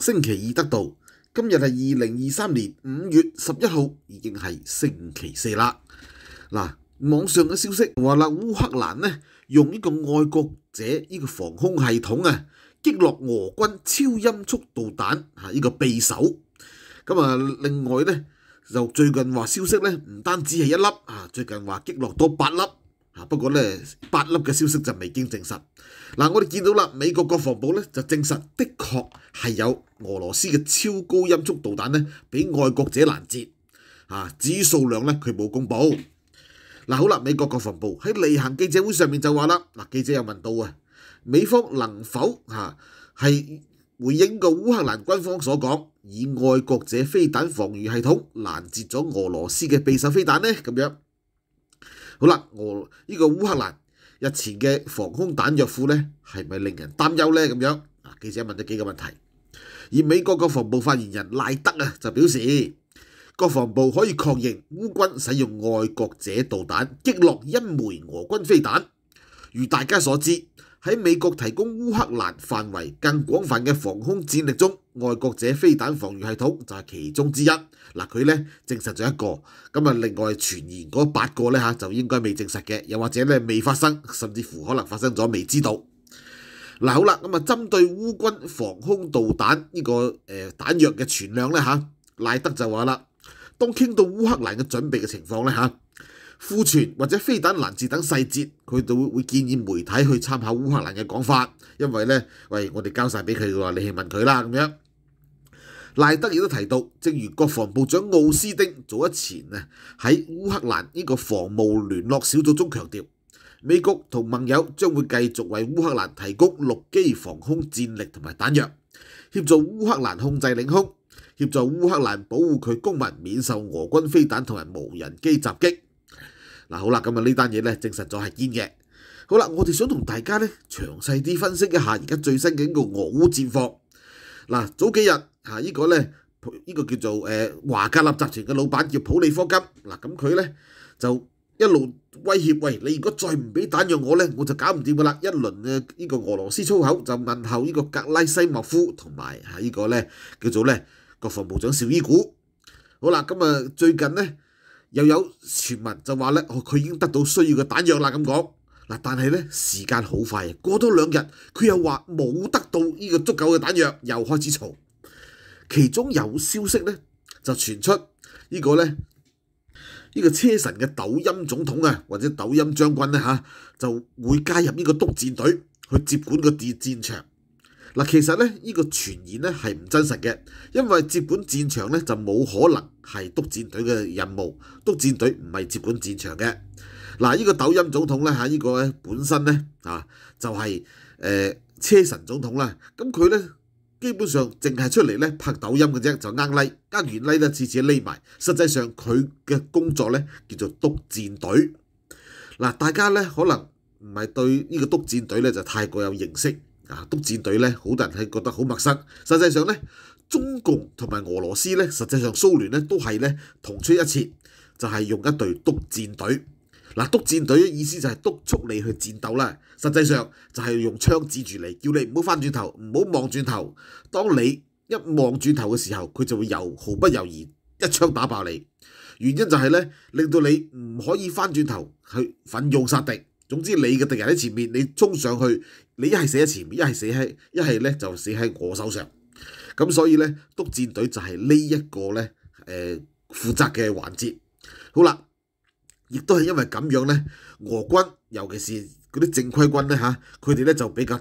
星期二得到今日系二零二三年五月十一号，已经系星期四啦。嗱，网上嘅消息话啦，乌克兰呢用呢个爱国者呢个防空系统啊击落俄军超音速导弹吓呢个匕首。咁啊，另外呢就最近话消息呢，唔单止系一粒啊，最近话击落多八粒。啊！不過咧，八粒嘅消息就未經證實。嗱，我哋見到啦，美國國防部咧就證實，的確係有俄羅斯嘅超高音速導彈咧，俾愛國者攔截。啊，至於數量咧，佢冇公佈。嗱，好啦，美國國防部喺例行記者會上面就話啦，嗱，記者又問到啊，美方能否嚇係回應個烏克蘭軍方所講，以愛國者飛彈防禦系統攔截咗俄羅斯嘅匕首飛彈咧？咁樣。好啦，俄呢个乌克兰日前嘅防空弹药库咧，系咪令人担忧咧？咁样啊，记者问咗几个问题，而美国国防部发言人赖德啊就表示，国防部可以确认乌军使用爱国者导弹击落一枚俄军飞弹。如大家所知。喺美國提供烏克蘭範圍更廣泛嘅防空戰力中，愛國者飛彈防禦系統就係其中之一。嗱，佢咧證實咗一個，咁啊，另外傳言嗰八個咧嚇就應該未證實嘅，又或者咧未發生，甚至乎可能發生咗未知道。嗱好啦，咁啊，針對烏軍防空導彈呢個誒彈藥嘅存量咧嚇，賴德就話啦，當傾到烏克蘭嘅準備嘅情況咧嚇。庫存或者飛彈難截等細節，佢就會建議媒體去參考烏克蘭嘅講法，因為咧，喂，我哋交曬俾佢嘅話，你去問佢啦咁樣。賴德亦都提到，正如國防部長奧斯丁早一前啊喺烏克蘭呢個防務聯絡小組中強調，美國同盟友將會繼續為烏克蘭提供陸基防空戰力同埋彈藥，協助烏克蘭控制領空，協助烏克蘭保護佢公民免受俄軍飛彈同埋無人機襲擊。嗱好啦，咁啊呢單嘢咧證實咗係真嘅。好啦，我哋想同大家咧詳細啲分析一下而家最新嘅一個俄烏戰況。嗱，早幾日嚇呢個咧，呢個叫做誒華格納集團嘅老闆叫普利科金。嗱咁佢咧就一路威脅，喂你如果再唔俾彈藥我咧，我就搞唔掂噶啦。一輪嘅呢個俄羅斯粗口就問候呢個格拉西莫夫同埋嚇呢個咧叫做咧國防部長邵伊古。好啦，咁啊最近咧。又有傳聞就話咧，佢已經得到需要嘅彈藥啦，咁講嗱，但係咧時間好快，過多兩日佢又話冇得到呢個足夠嘅彈藥，又開始嘈。其中有消息咧就傳出，呢個咧呢個車神嘅抖音總統啊，或者抖音將軍咧嚇，就會加入呢個督戰隊去接管個戰場。嗱，其實咧，呢個傳言咧係唔真實嘅，因為接管戰場咧就冇可能係督戰隊嘅任務，督戰隊唔係接管戰場嘅。嗱，呢個抖音總統咧嚇，呢個咧本身咧啊就係誒車神總統啦，咁佢咧基本上淨係出嚟咧拍抖音嘅啫，就啱瀨，跟完瀨一次次匿埋。實際上佢嘅工作咧叫做督戰隊。嗱，大家咧可能唔係對呢個督戰隊咧就太過有認識。啊！督戰隊咧，好多人係覺得好陌生。實際上咧，中共同埋俄羅斯咧，實際上蘇聯咧，都係咧同出一轍，就係用一隊督戰隊。嗱，督戰隊嘅意思就係督促你去戰鬥啦。實際上就係用槍指住你，叫你唔好翻轉頭，唔好望轉頭。當你一望轉頭嘅時候，佢就會由毫不猶豫一槍打爆你。原因就係咧，令到你唔可以翻轉頭去奮勇殺敵。總之，你嘅敵人喺前面，你衝上去，你一係死喺前面，一係死喺，一係咧就死喺我手上。咁所以咧，督戰隊就係呢一個咧，誒負責嘅環節。好啦，亦都係因為咁樣咧，俄軍尤其是嗰啲正規軍咧嚇，佢哋咧就比較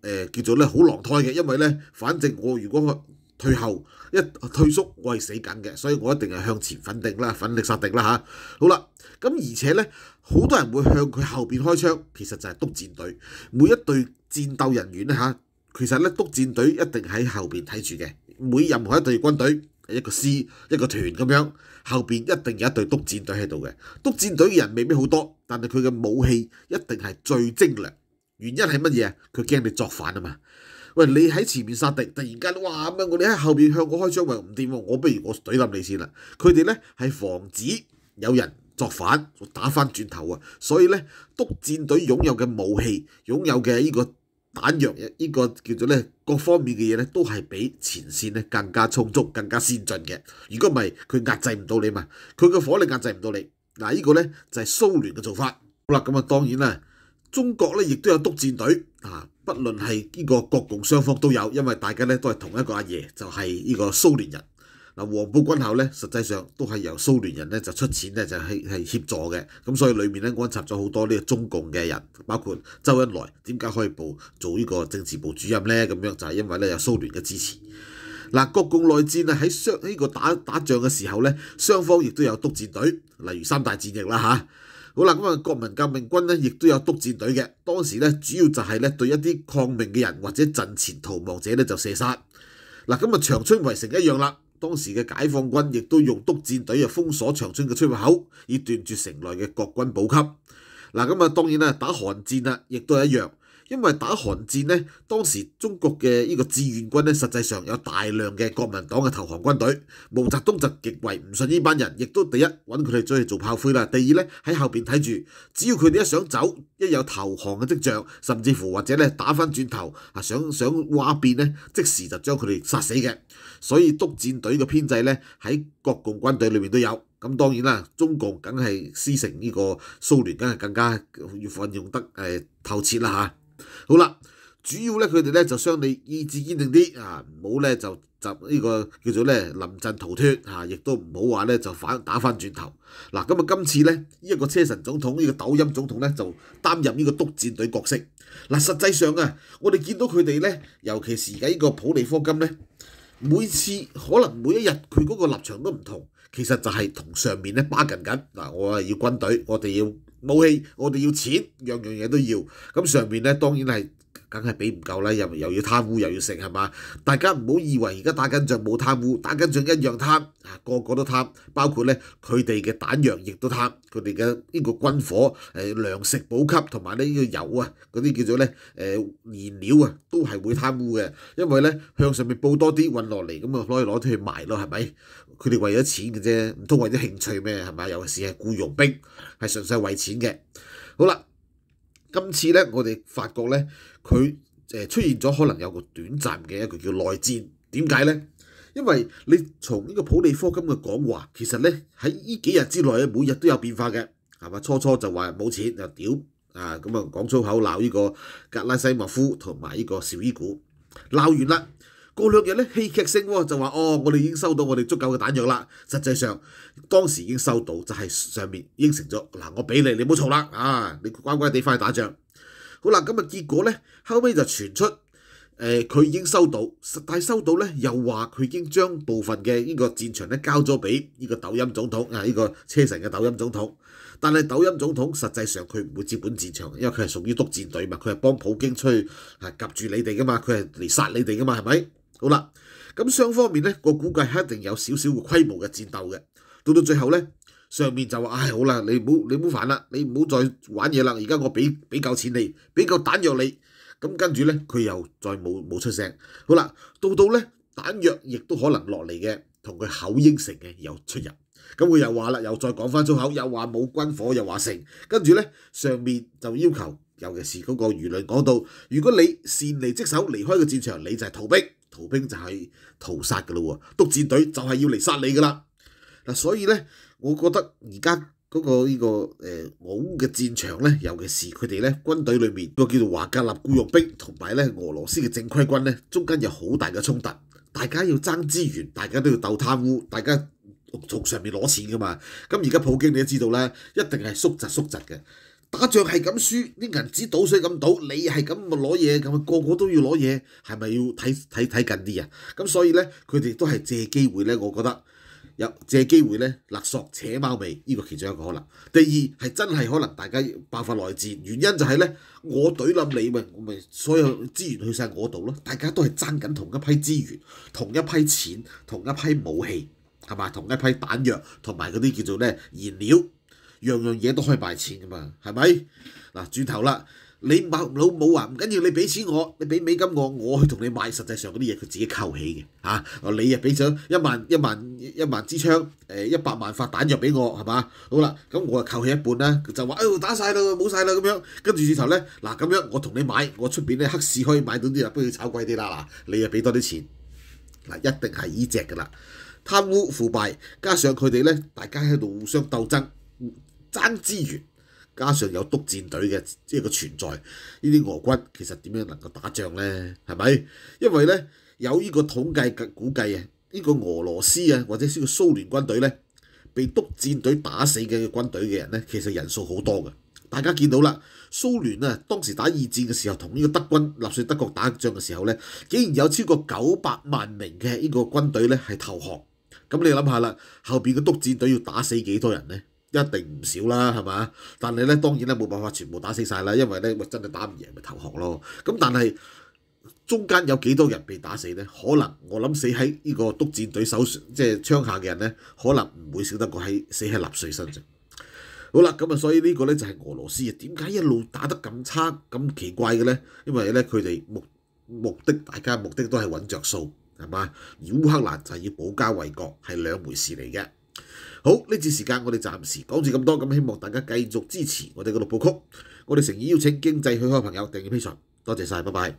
誒叫做咧好狼胎嘅，因為咧，反正我如果退後一退縮，我係死緊嘅，所以我一定係向前奮定啦，奮力殺敵啦嚇！好啦，咁而且咧，好多人會向佢後邊開槍，其實就係督戰隊。每一隊戰鬥人員咧嚇，其實咧督戰隊一定喺後邊睇住嘅。每任何一隊軍隊，一個師、一個團咁樣，後边一定有一隊督戰隊喺度嘅。督戰隊嘅人未必好多，但係佢嘅武器一定係最精良。原因係乜嘢啊？佢驚你作反啊嘛！喂，你喺前面殺敵，突然間哇咁啊！我哋喺後面向我開槍，又唔掂喎！我不如我懟冧你先啦。佢哋咧係防止有人作反，打翻轉頭啊！所以咧，督戰隊擁有嘅武器、擁有嘅呢個彈藥、呢個叫做咧各方面嘅嘢咧，都係比前線咧更加充足、更加先進嘅。如果唔係，佢壓制唔到你嘛，佢嘅火力壓制唔到你。嗱，呢個咧就係蘇聯嘅做法。好啦，咁啊，當然啦，中國咧亦都有督戰隊啊。不论系呢个国共双方都有，因为大家咧都系同一个阿爷，就系呢个苏联人。嗱，黄埔军校咧，实际上都系由苏联人咧就出钱咧就系系协助嘅，咁所以里面咧安插咗好多呢中共嘅人，包括周恩来。点解可以做做呢个政治部主任咧？咁样就系因为咧有苏联嘅支持。嗱，国共内战啊，喺双呢个打打仗嘅时候咧，双方亦都有督战队，例如三大战役啦，吓。好啦，咁啊，國民革命軍咧，亦都有督戰隊嘅。當時咧，主要就係咧對一啲抗命嘅人或者陣前逃亡者咧，就射殺。嗱，咁啊，長春圍城一樣啦。當時嘅解放軍亦都用督戰隊啊，封鎖長春嘅出入口，以斷絕城內嘅國軍補給。嗱，咁啊，當然啦，打寒戰啊，亦都一樣。因為打寒戰咧，當時中國嘅呢個志願軍咧，實際上有大量嘅國民黨嘅投降軍隊。毛澤東就極為唔信呢班人，亦都第一揾佢哋出去做炮灰啦。第二咧喺後面睇住，只要佢哋一想走，一有投降嘅跡象，甚至乎或者咧打翻轉頭啊想想話變咧，即時就將佢哋殺死嘅。所以督戰隊嘅編制咧喺各共軍隊裏面都有。咁當然啦，中共梗係施承呢個蘇聯，梗係更加要運用得誒透徹啦嚇。好啦，主要咧，佢哋咧就相你意志坚定啲啊，唔好咧就就呢个叫做咧临阵逃脱吓，亦都唔好话咧就反打翻转头。嗱，咁啊今次咧呢一个车臣总统呢个抖音总统咧就担任呢个督战队角色。嗱，实际上啊，我哋见到佢哋咧，尤其是而家呢个普利科金咧，每次可能每一日佢嗰个立场都唔同。其實就係同上面咧巴緊緊嗱，我啊要軍隊，我哋要武器，我哋要錢，樣樣嘢都要。咁上面咧當然係梗係俾唔夠啦，又又要貪污又要食係嘛？大家唔好以為而家打緊仗冇貪污，打緊仗一樣貪，個個都貪。包括咧佢哋嘅彈藥亦都貪，佢哋嘅呢個軍火、誒糧食補給同埋咧呢個油啊嗰啲叫做咧誒燃料啊，都係會貪污嘅，因為咧向上面報多啲運落嚟咁啊，可以攞出去賣咯，係咪？佢哋为咗钱嘅啫，唔通为咗兴趣咩？系嘛？尤其是系雇佣兵，系纯粹为钱嘅。好啦，今次咧，我哋发觉咧，佢诶出现咗可能有个短暂嘅一个叫内战。点解咧？因为你从呢个普利科金嘅讲话，其实咧喺呢几日之内每日都有变化嘅，系嘛？初初就话冇钱又屌啊，咁啊讲粗口闹呢个格拉西莫夫同埋呢个小伊古，闹完啦。过两日咧，戲劇性喎，就話哦，我哋已經收到我哋足夠嘅彈藥啦。實際上當時已經收到，就係上面應承咗嗱，我俾你，你好錯啦啊，你乖乖地翻去打仗。好啦，咁啊結果咧，後屘就傳出誒，佢已經收到，實在收到咧，又話佢已經將部分嘅呢個戰場咧交咗俾呢個抖音總統啊，呢個車神嘅抖音總統。但係抖音總統實際上佢唔會接管戰場，因為佢係屬於督戰隊嘛，佢係幫普京吹去係住你哋噶嘛，佢係嚟殺你哋噶嘛，係咪？好啦，咁雙方面咧，我估計係一定有少少嘅規模嘅戰鬥嘅。到到最後咧，上面就話：，唉，好啦，你唔好你唔好煩啦，你唔好再玩嘢啦。而家我俾俾嚿錢你，俾夠彈藥你。咁跟住咧，佢又再冇冇出聲。好啦，到到咧，彈藥亦都可能落嚟嘅，同佢口應承嘅又出入。咁佢又話啦，又再講翻粗口，又話冇軍火，又話成。跟住咧，上面就要求，尤其是嗰個輿論講到，如果你擅離職守離開個戰場，你就係逃兵。逃兵就係屠殺㗎咯喎，督戰隊就係要嚟殺你㗎啦嗱，所以咧，我覺得而家嗰個呢個誒烏嘅戰場咧，尤其是佢哋咧軍隊裏面個叫做華格納僱傭兵同埋咧俄羅斯嘅正規軍咧，中間有好大嘅衝突，大家要爭資源，大家都要鬥貪污，大家從上面攞錢㗎嘛。咁而家普京你都知道咧，一定係縮窄縮窄嘅。打仗係咁輸，啲銀紙賭水咁賭，你係咁咪攞嘢咁啊？個個都要攞嘢，係咪要睇睇睇近啲啊？咁所以咧，佢哋都係借機會咧，我覺得有借機會咧勒索扯貓尾，呢個其中一個可能。第二係真係可能大家爆發內戰，原因就係咧我隊冧你咪，我咪所有資源去曬我度咯。大家都係爭緊同一批資源、同一批錢、同一批武器，係嘛？同一批彈藥，同埋嗰啲叫做咧燃料。樣樣嘢都可以賣錢噶嘛，係咪嗱？轉頭啦，你買老母啊，唔緊要，你俾錢我，你俾美金我，我去同你買。實際上嗰啲嘢佢自己扣起嘅嚇。哦，你又俾咗一萬一萬一萬支槍，誒一百萬發彈藥俾我係嘛？好啦，咁我啊扣起一半啦，就話：，哎，打曬啦，冇曬啦咁樣。跟住轉頭咧，嗱咁樣我同你買，我出邊咧黑市可以買到啲啊，不如炒貴啲啦嗱。你又俾多啲錢嗱，一定係依只噶啦。貪污腐敗，加上佢哋咧，大家喺度互相鬥爭。爭資源，加上有督戰隊嘅即係個存在，呢啲俄軍其實點樣能夠打仗呢？係咪？因為咧有呢個統計嘅估計啊，呢個俄羅斯啊或者呢個蘇聯軍隊咧，被督戰隊打死嘅軍隊嘅人咧，其實人數好多嘅。大家見到啦，蘇聯啊當時打二戰嘅時候，同呢個德軍納粹德國打仗嘅時候咧，竟然有超過九百萬名嘅呢個軍隊咧係投降。咁你諗下啦，後邊嘅督戰隊要打死幾多人咧？一定唔少啦，係嘛？但係咧，當然咧冇辦法全部打死曬啦，因為咧，咪真係打唔贏咪投降咯。咁但係中間有幾多人被打死咧？可能我諗死喺呢個督戰隊手，即係槍下嘅人咧，可能唔會少得過喺死喺納粹身上。好啦，咁啊，所以呢個咧就係俄羅斯啊，點解一路打得咁差咁奇怪嘅咧？因為咧佢哋目目的，大家目的都係揾着數，係嘛？而烏克蘭就係要保家衛國，係兩回事嚟嘅。好呢次时间我哋暂时讲住咁多，咁希望大家继续支持我哋嘅六部曲，我哋诚意邀请经济相可朋友订阅披财，多谢晒，拜拜。